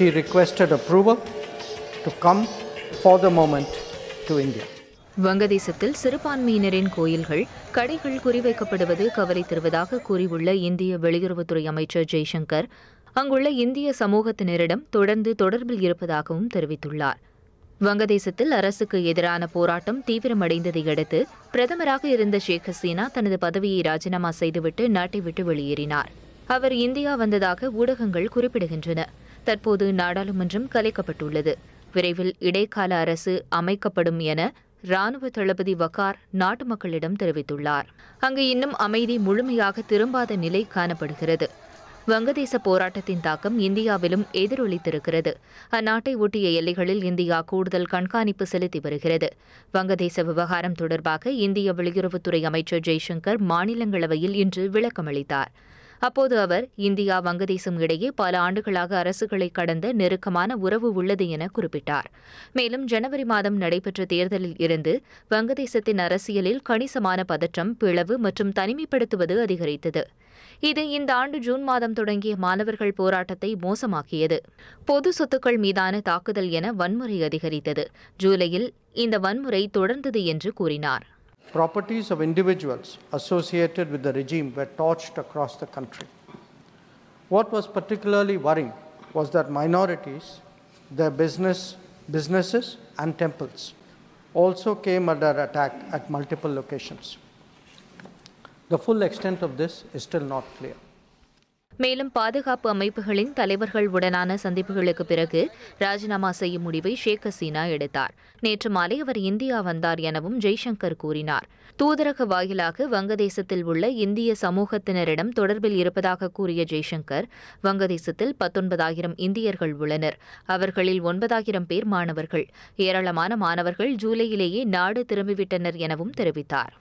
she requested approval to come for the moment to India. வங்கதேசத்தில் சிறுபான்மையினரின் கோயில்கள் கடைகள் குறிவைக்கப்படுவது கவலை தருவதாக கூறியுள்ள இந்திய வெளியுறவுத்துறை அமைச்சர் ஜெய்சங்கர் அங்குள்ள இந்திய சமூகத்தினரிடம் தொடர்ந்து தொடர்பில் இருப்பதாகவும் தெரிவித்துள்ளார் வங்கதேசத்தில் அரசுக்கு எதிரான போராட்டம் தீவிரமடைந்ததை அடுத்து பிரதமராக இருந்த ஷேக் ஹசீனா தனது பதவியை ராஜினாமா செய்துவிட்டு நாட்டை விட்டு வெளியேறினார் அவர் இந்தியா வந்ததாக ஊடகங்கள் குறிப்பிடுகின்றன தற்போது நாடாளுமன்றம் கலைக்கப்பட்டுள்ளது விரைவில் இடைக்கால அரசு அமைக்கப்படும் என ராணுவ தளபதி வக்கார் நாட்டு மக்களிடம் தெரிவித்துள்ளார் அங்கு இன்னும் அமைதி முழுமையாக திரும்பாத நிலை காணப்படுகிறது வங்கதேச போராட்டத்தின் தாக்கம் இந்தியாவிலும் எதிரொலித்திருக்கிறது அந்நாட்டை ஒட்டிய எல்லைகளில் இந்தியா கூடுதல் கண்காணிப்பு செலுத்தி வருகிறது வங்கதேச விவகாரம் தொடர்பாக இந்திய வெளியுறவுத்துறை அமைச்சர் ஜெய்சங்கர் மாநிலங்களவையில் இன்று விளக்கமளித்தார் அப்போது அவர் இந்தியா வங்கதேசம் இடையே பல ஆண்டுகளாக அரசுகளை கடந்த நெருக்கமான உறவு உள்ளது என குறிப்பிட்டார் மேலும் ஜனவரி மாதம் நடைபெற்ற தேர்தலில் இருந்து வங்கதேசத்தின் அரசியலில் கணிசமான பதற்றம் பிளவு மற்றும் தனிமைப்படுத்துவது அதிகரித்தது இது இந்த ஆண்டு ஜூன் மாதம் தொடங்கிய மாணவர்கள் போராட்டத்தை மோசமாக்கியது பொது சொத்துக்கள் மீதான தாக்குதல் என வன்முறை அதிகரித்தது ஜூலையில் இந்த வன்முறை தொடர்ந்தது என்று கூறினார் properties of individuals associated with the regime were torched across the country. What was particularly worrying was that minorities, their business, businesses, and temples also came under attack at multiple locations. The full extent of this is still not clear. மேலும் பாதுகாப்பு அமைப்புகளின் தலைவர்கள் உடனான சந்திப்புகளுக்கு பிறகு ராஜினாமா செய்யும் முடிவை ஷேக் ஹசீனா எடுத்தார் நேற்று மாலை அவர் இந்தியா வந்தார் எனவும் ஜெய்சங்கர் கூறினார் தூதரக வாயிலாக வங்கதேசத்தில் உள்ள இந்திய சமூகத்தினரிடம் தொடர்பில் இருப்பதாக கூறிய ஜெய்சங்கர் வங்கதேசத்தில் பத்தொன்பதாயிரம் இந்தியர்கள் உள்ளனர் அவர்களில் ஒன்பதாயிரம் பேர் மாணவர்கள் ஏராளமான மாணவர்கள் ஜூலையிலேயே நாடு திரும்பிவிட்டனர் எனவும் தெரிவித்தார்